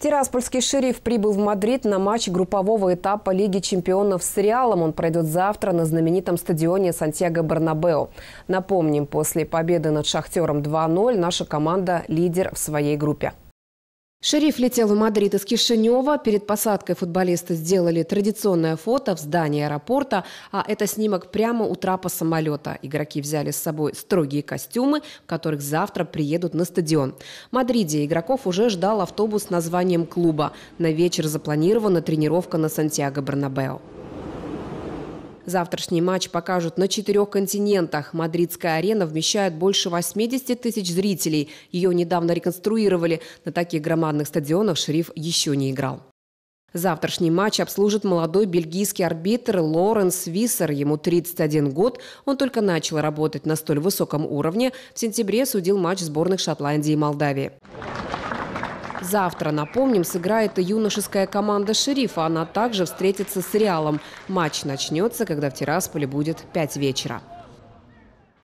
Тираспольский шериф прибыл в Мадрид на матч группового этапа Лиги чемпионов с Реалом. Он пройдет завтра на знаменитом стадионе Сантьяго Барнабео. Напомним, после победы над «Шахтером» 2-0 наша команда лидер в своей группе. Шериф летел в Мадрид из Кишинева. Перед посадкой футболисты сделали традиционное фото в здании аэропорта, а это снимок прямо у трапа самолета. Игроки взяли с собой строгие костюмы, в которых завтра приедут на стадион. В Мадриде игроков уже ждал автобус с названием клуба. На вечер запланирована тренировка на Сантьяго Бернабео. Завтрашний матч покажут на четырех континентах. Мадридская арена вмещает больше 80 тысяч зрителей. Ее недавно реконструировали. На таких громадных стадионах шериф еще не играл. Завтрашний матч обслужит молодой бельгийский арбитр Лоренс Виссер. Ему 31 год. Он только начал работать на столь высоком уровне. В сентябре судил матч сборных Шотландии и Молдавии. Завтра, напомним, сыграет и юношеская команда «Шерифа». Она также встретится с «Реалом». Матч начнется, когда в Тирасполе будет пять вечера.